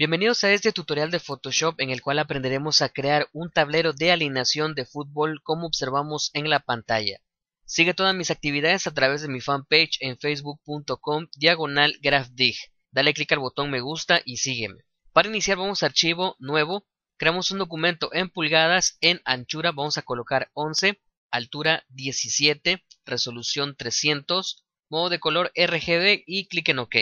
Bienvenidos a este tutorial de Photoshop en el cual aprenderemos a crear un tablero de alineación de fútbol como observamos en la pantalla. Sigue todas mis actividades a través de mi fanpage en facebook.com diagonal graphdig. Dale clic al botón me gusta y sígueme. Para iniciar vamos a archivo nuevo, creamos un documento en pulgadas, en anchura vamos a colocar 11, altura 17, resolución 300, modo de color RGB y clic en OK.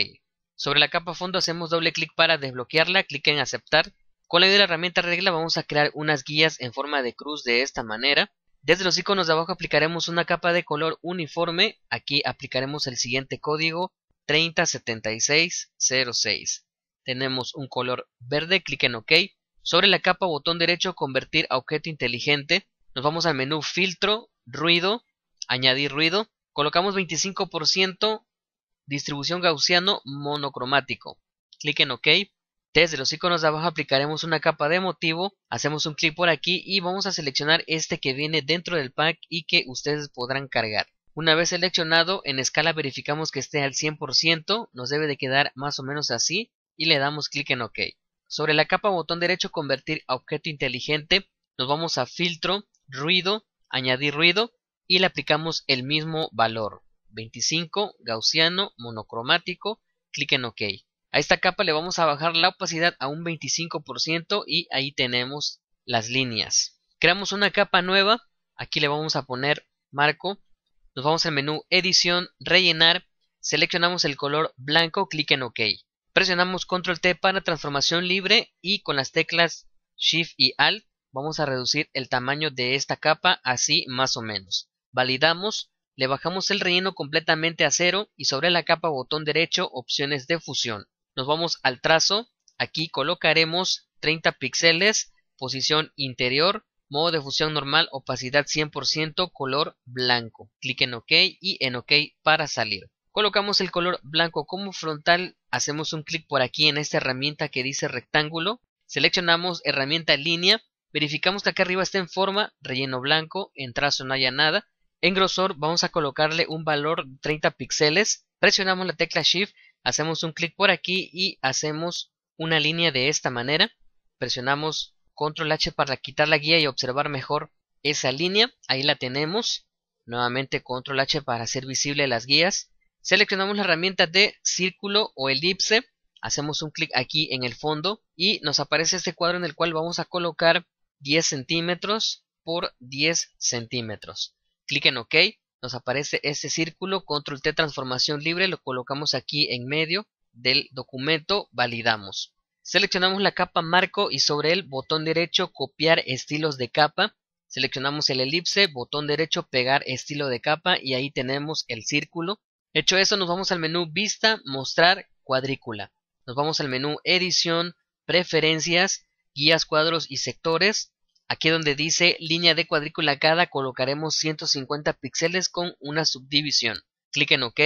Sobre la capa fondo hacemos doble clic para desbloquearla, clic en aceptar. Con la ayuda de la herramienta regla vamos a crear unas guías en forma de cruz de esta manera. Desde los iconos de abajo aplicaremos una capa de color uniforme. Aquí aplicaremos el siguiente código 307606. Tenemos un color verde, clic en OK. Sobre la capa botón derecho convertir a objeto inteligente. Nos vamos al menú filtro, ruido, añadir ruido. Colocamos 25% Distribución gaussiano monocromático. Clic en OK. Desde los iconos de abajo aplicaremos una capa de motivo, hacemos un clic por aquí y vamos a seleccionar este que viene dentro del pack y que ustedes podrán cargar. Una vez seleccionado, en escala verificamos que esté al 100%, nos debe de quedar más o menos así y le damos clic en OK. Sobre la capa botón derecho convertir a objeto inteligente, nos vamos a filtro, ruido, añadir ruido y le aplicamos el mismo valor. 25, gaussiano, monocromático, clic en OK. A esta capa le vamos a bajar la opacidad a un 25% y ahí tenemos las líneas. Creamos una capa nueva, aquí le vamos a poner marco, nos vamos al menú edición, rellenar, seleccionamos el color blanco, clic en OK. Presionamos control T para transformación libre y con las teclas shift y alt vamos a reducir el tamaño de esta capa así más o menos. Validamos le bajamos el relleno completamente a cero y sobre la capa botón derecho opciones de fusión. Nos vamos al trazo, aquí colocaremos 30 píxeles, posición interior, modo de fusión normal, opacidad 100%, color blanco. Clic en OK y en OK para salir. Colocamos el color blanco como frontal, hacemos un clic por aquí en esta herramienta que dice rectángulo, seleccionamos herramienta línea, verificamos que acá arriba está en forma, relleno blanco, en trazo no haya nada, en grosor vamos a colocarle un valor 30 píxeles, presionamos la tecla Shift, hacemos un clic por aquí y hacemos una línea de esta manera, presionamos Control H para quitar la guía y observar mejor esa línea, ahí la tenemos, nuevamente Control H para hacer visible las guías, seleccionamos la herramienta de círculo o elipse, hacemos un clic aquí en el fondo y nos aparece este cuadro en el cual vamos a colocar 10 centímetros por 10 centímetros clic en OK, nos aparece este círculo, control T transformación libre, lo colocamos aquí en medio del documento, validamos. Seleccionamos la capa marco y sobre el botón derecho copiar estilos de capa. Seleccionamos el elipse, botón derecho pegar estilo de capa y ahí tenemos el círculo. Hecho eso nos vamos al menú vista, mostrar, cuadrícula. Nos vamos al menú edición, preferencias, guías, cuadros y sectores. Aquí donde dice línea de cuadrícula cada colocaremos 150 píxeles con una subdivisión. Clic en OK.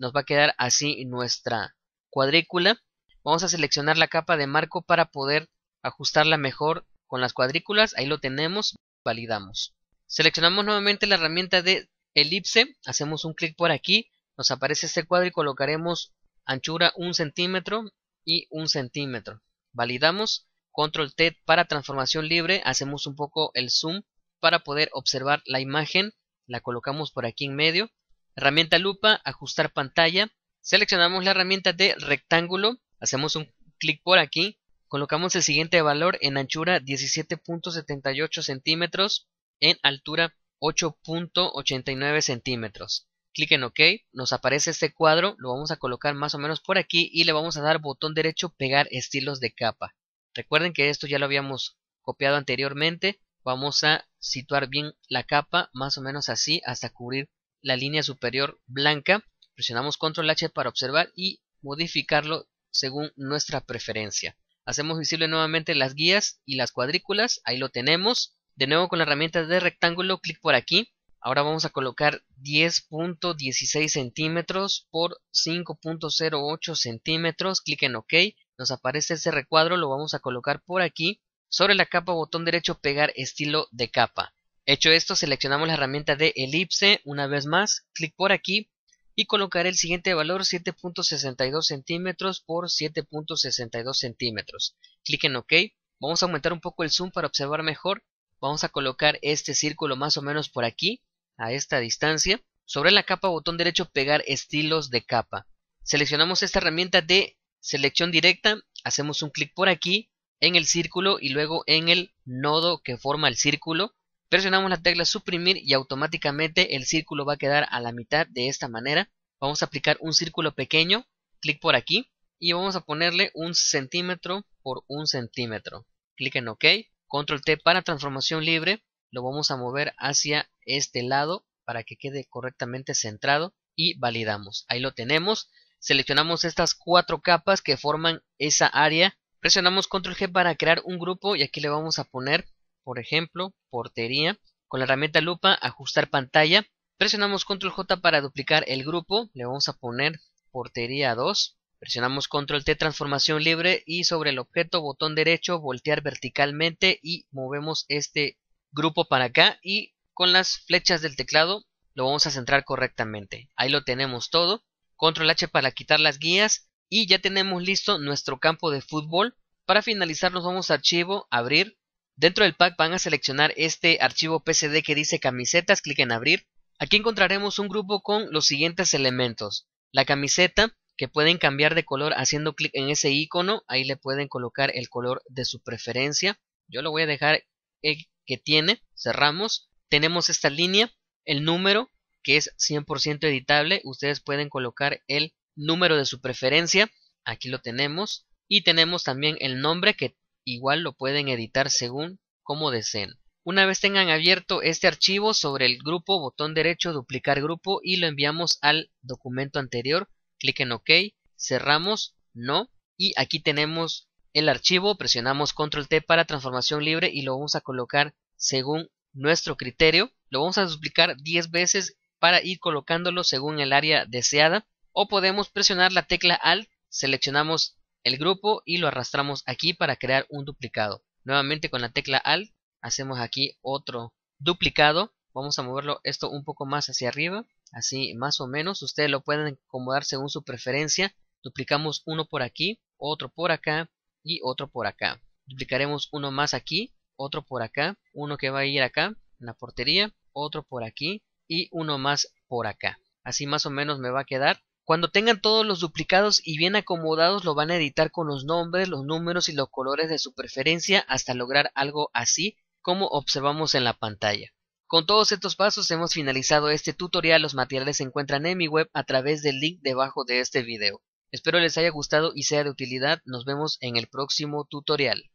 Nos va a quedar así nuestra cuadrícula. Vamos a seleccionar la capa de marco para poder ajustarla mejor con las cuadrículas. Ahí lo tenemos. Validamos. Seleccionamos nuevamente la herramienta de elipse. Hacemos un clic por aquí. Nos aparece este cuadro y colocaremos anchura 1 centímetro y 1 centímetro. Validamos control T para transformación libre, hacemos un poco el zoom para poder observar la imagen, la colocamos por aquí en medio, herramienta lupa, ajustar pantalla, seleccionamos la herramienta de rectángulo, hacemos un clic por aquí, colocamos el siguiente valor en anchura 17.78 centímetros, en altura 8.89 centímetros. Clic en OK, nos aparece este cuadro, lo vamos a colocar más o menos por aquí y le vamos a dar botón derecho pegar estilos de capa. Recuerden que esto ya lo habíamos copiado anteriormente. Vamos a situar bien la capa, más o menos así, hasta cubrir la línea superior blanca. Presionamos ctrl H para observar y modificarlo según nuestra preferencia. Hacemos visible nuevamente las guías y las cuadrículas. Ahí lo tenemos. De nuevo con la herramienta de rectángulo, clic por aquí. Ahora vamos a colocar 10.16 centímetros por 5.08 centímetros. Clic en OK nos aparece ese recuadro, lo vamos a colocar por aquí, sobre la capa botón derecho pegar estilo de capa. Hecho esto, seleccionamos la herramienta de elipse, una vez más, clic por aquí y colocaré el siguiente valor 7.62 centímetros por 7.62 centímetros. Clic en OK. Vamos a aumentar un poco el zoom para observar mejor. Vamos a colocar este círculo más o menos por aquí, a esta distancia. Sobre la capa, botón derecho, pegar estilos de capa. Seleccionamos esta herramienta de Selección directa, hacemos un clic por aquí en el círculo y luego en el nodo que forma el círculo. Presionamos la tecla suprimir y automáticamente el círculo va a quedar a la mitad de esta manera. Vamos a aplicar un círculo pequeño, clic por aquí y vamos a ponerle un centímetro por un centímetro. Clic en OK, control T para transformación libre, lo vamos a mover hacia este lado para que quede correctamente centrado y validamos. Ahí lo tenemos. Seleccionamos estas cuatro capas que forman esa área. Presionamos control G para crear un grupo y aquí le vamos a poner, por ejemplo, portería. Con la herramienta lupa, ajustar pantalla. Presionamos ctrl J para duplicar el grupo. Le vamos a poner portería 2. Presionamos control T transformación libre y sobre el objeto botón derecho voltear verticalmente y movemos este grupo para acá y con las flechas del teclado lo vamos a centrar correctamente. Ahí lo tenemos todo. Control H para quitar las guías y ya tenemos listo nuestro campo de fútbol. Para finalizar nos vamos a archivo, abrir. Dentro del pack van a seleccionar este archivo PCD que dice camisetas, clic en abrir. Aquí encontraremos un grupo con los siguientes elementos. La camiseta, que pueden cambiar de color haciendo clic en ese icono, ahí le pueden colocar el color de su preferencia. Yo lo voy a dejar el eh, que tiene, cerramos. Tenemos esta línea, el número, que es 100% editable. Ustedes pueden colocar el número de su preferencia. Aquí lo tenemos. Y tenemos también el nombre que igual lo pueden editar según como deseen. Una vez tengan abierto este archivo sobre el grupo, botón derecho, duplicar grupo y lo enviamos al documento anterior. Clic en OK, cerramos, no. Y aquí tenemos el archivo, presionamos control T para transformación libre y lo vamos a colocar según nuestro criterio. Lo vamos a duplicar 10 veces para ir colocándolo según el área deseada o podemos presionar la tecla Alt, seleccionamos el grupo y lo arrastramos aquí para crear un duplicado. Nuevamente con la tecla Alt hacemos aquí otro duplicado. Vamos a moverlo esto un poco más hacia arriba, así más o menos. Ustedes lo pueden acomodar según su preferencia. Duplicamos uno por aquí, otro por acá y otro por acá. Duplicaremos uno más aquí, otro por acá, uno que va a ir acá en la portería, otro por aquí y uno más por acá. Así más o menos me va a quedar. Cuando tengan todos los duplicados y bien acomodados lo van a editar con los nombres, los números y los colores de su preferencia hasta lograr algo así como observamos en la pantalla. Con todos estos pasos hemos finalizado este tutorial, los materiales se encuentran en mi web a través del link debajo de este video. Espero les haya gustado y sea de utilidad, nos vemos en el próximo tutorial.